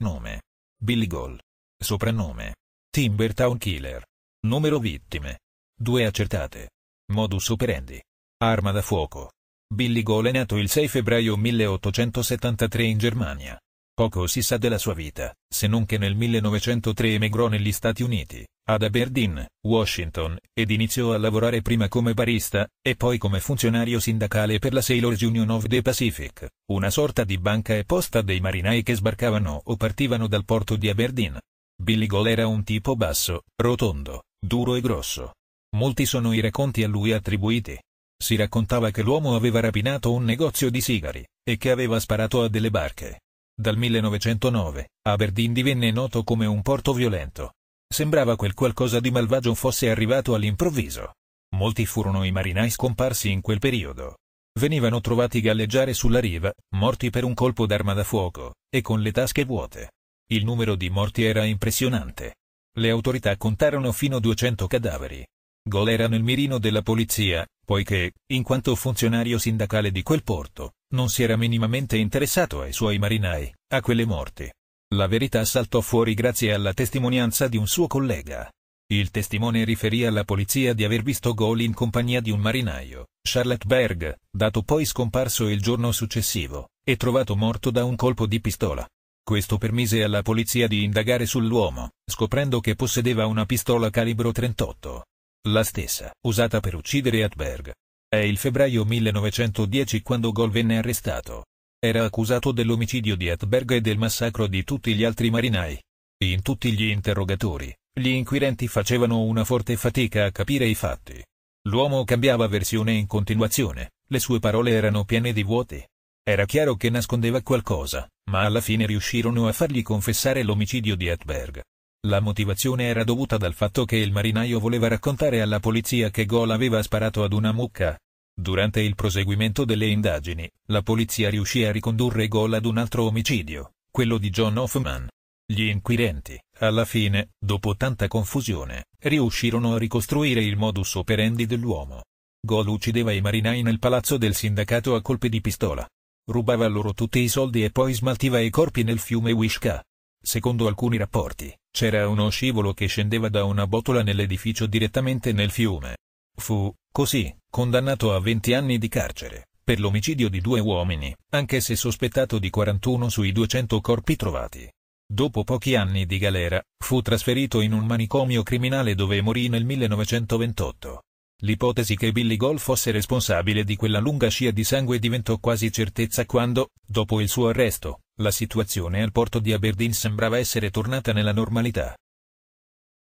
Nome. Billy Goal. Soprannome. Timbertown Killer. Numero vittime. Due accertate. Modus operandi. Arma da fuoco. Billy Goal è nato il 6 febbraio 1873 in Germania. Poco si sa della sua vita, se non che nel 1903 emigrò negli Stati Uniti, ad Aberdeen, Washington, ed iniziò a lavorare prima come barista, e poi come funzionario sindacale per la Sailors Union of the Pacific, una sorta di banca e posta dei marinai che sbarcavano o partivano dal porto di Aberdeen. Billy Gold era un tipo basso, rotondo, duro e grosso. Molti sono i racconti a lui attribuiti. Si raccontava che l'uomo aveva rapinato un negozio di sigari, e che aveva sparato a delle barche. Dal 1909, Aberdeen divenne noto come un porto violento. Sembrava quel qualcosa di malvagio fosse arrivato all'improvviso. Molti furono i marinai scomparsi in quel periodo. Venivano trovati galleggiare sulla riva, morti per un colpo d'arma da fuoco, e con le tasche vuote. Il numero di morti era impressionante. Le autorità contarono fino a 200 cadaveri. Gol era nel mirino della polizia, poiché, in quanto funzionario sindacale di quel porto, non si era minimamente interessato ai suoi marinai, a quelle morti. La verità saltò fuori grazie alla testimonianza di un suo collega. Il testimone riferì alla polizia di aver visto Gol in compagnia di un marinaio, Charlotte Berg, dato poi scomparso il giorno successivo, e trovato morto da un colpo di pistola. Questo permise alla polizia di indagare sull'uomo, scoprendo che possedeva una pistola calibro 38. La stessa, usata per uccidere Atberg. È il febbraio 1910 quando Gol venne arrestato. Era accusato dell'omicidio di Atberg e del massacro di tutti gli altri marinai. In tutti gli interrogatori, gli inquirenti facevano una forte fatica a capire i fatti. L'uomo cambiava versione in continuazione, le sue parole erano piene di vuoti. Era chiaro che nascondeva qualcosa, ma alla fine riuscirono a fargli confessare l'omicidio di Atberg, la motivazione era dovuta dal fatto che il marinaio voleva raccontare alla polizia che Gol aveva sparato ad una mucca. Durante il proseguimento delle indagini, la polizia riuscì a ricondurre Gol ad un altro omicidio, quello di John Hoffman. Gli inquirenti, alla fine, dopo tanta confusione, riuscirono a ricostruire il modus operandi dell'uomo. Gol uccideva i marinai nel palazzo del sindacato a colpi di pistola. Rubava loro tutti i soldi e poi smaltiva i corpi nel fiume Wishka. Secondo alcuni rapporti, c'era uno scivolo che scendeva da una botola nell'edificio direttamente nel fiume. Fu, così, condannato a 20 anni di carcere, per l'omicidio di due uomini, anche se sospettato di 41 sui 200 corpi trovati. Dopo pochi anni di galera, fu trasferito in un manicomio criminale dove morì nel 1928. L'ipotesi che Billy Gold fosse responsabile di quella lunga scia di sangue diventò quasi certezza quando, dopo il suo arresto, la situazione al porto di Aberdeen sembrava essere tornata nella normalità.